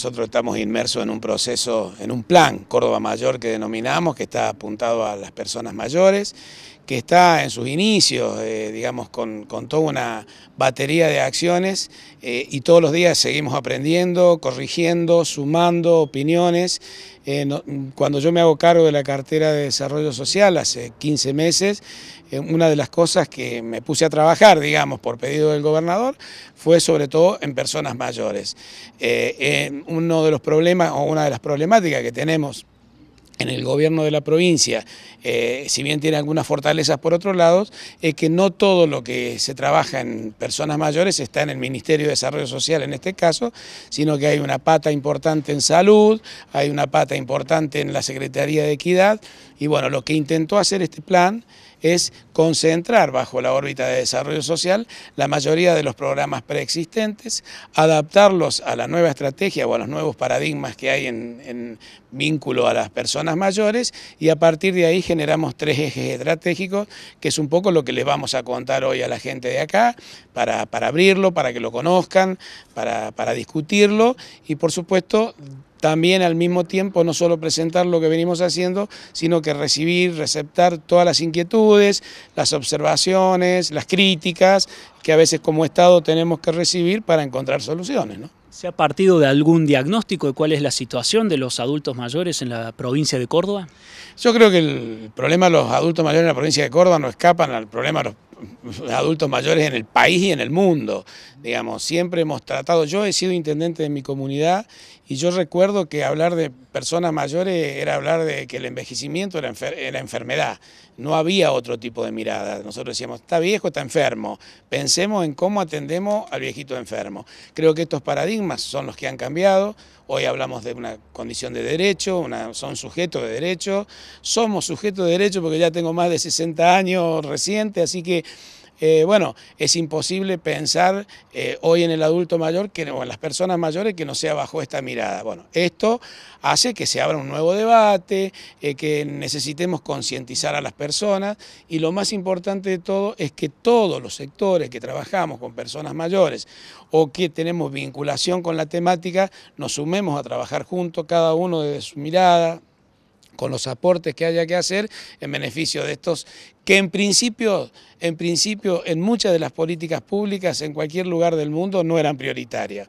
Nosotros estamos inmersos en un proceso, en un plan Córdoba Mayor que denominamos, que está apuntado a las personas mayores, que está en sus inicios, eh, digamos, con, toda una batería de acciones eh, y todos los días seguimos aprendiendo, corrigiendo, sumando opiniones eh, cuando yo me hago cargo de la cartera de desarrollo social hace 15 meses, eh, una de las cosas que me puse a trabajar, digamos, por pedido del gobernador, fue sobre todo en personas mayores. Eh, uno de los problemas o una de las problemáticas que tenemos en el gobierno de la provincia, eh, si bien tiene algunas fortalezas por otro lado, es que no todo lo que se trabaja en personas mayores está en el Ministerio de Desarrollo Social en este caso, sino que hay una pata importante en salud, hay una pata importante en la Secretaría de Equidad, y bueno, lo que intentó hacer este plan es concentrar bajo la órbita de desarrollo social la mayoría de los programas preexistentes, adaptarlos a la nueva estrategia o a los nuevos paradigmas que hay en, vínculo a las personas mayores y a partir de ahí generamos tres ejes estratégicos, que es un poco lo que les vamos a contar hoy a la gente de acá, para, abrirlo, para que lo conozcan, para, para discutirlo y por supuesto también al mismo tiempo no solo presentar lo que venimos haciendo, sino que recibir, receptar todas las inquietudes, las observaciones, las críticas que a veces como Estado tenemos que recibir para encontrar soluciones. ¿no? ¿Se ha partido de algún diagnóstico de cuál es la situación de los adultos mayores en la provincia de Córdoba? Yo creo que el problema de los adultos mayores en la provincia de Córdoba no escapan al problema de los adultos mayores en el país y en el mundo. Digamos, siempre hemos tratado, yo he sido intendente de mi comunidad y yo recuerdo que hablar de personas mayores era hablar de que el envejecimiento era, enfer enfermedad, no había otro tipo de mirada. Nosotros decíamos, está viejo, está enfermo, pensemos en cómo atendemos al viejito enfermo. Creo que estos paradigmas son los que han cambiado, hoy hablamos de una condición de derecho, son sujetos de derecho, somos sujetos de derecho porque ya tengo más de 60 años reciente, así que eh, bueno, es imposible pensar eh, hoy en el adulto mayor que, o en las personas mayores que no sea bajo esta mirada. Bueno, esto hace que se abra un nuevo debate, eh, que necesitemos concientizar a las personas y lo más importante de todo es que todos los sectores que trabajamos con personas mayores o que tenemos vinculación con la temática, nos sumemos a trabajar juntos, cada uno de su mirada, con los aportes que haya que hacer en beneficio de estos que en principio, en principio en muchas de las políticas públicas en cualquier lugar del mundo no eran prioritarias.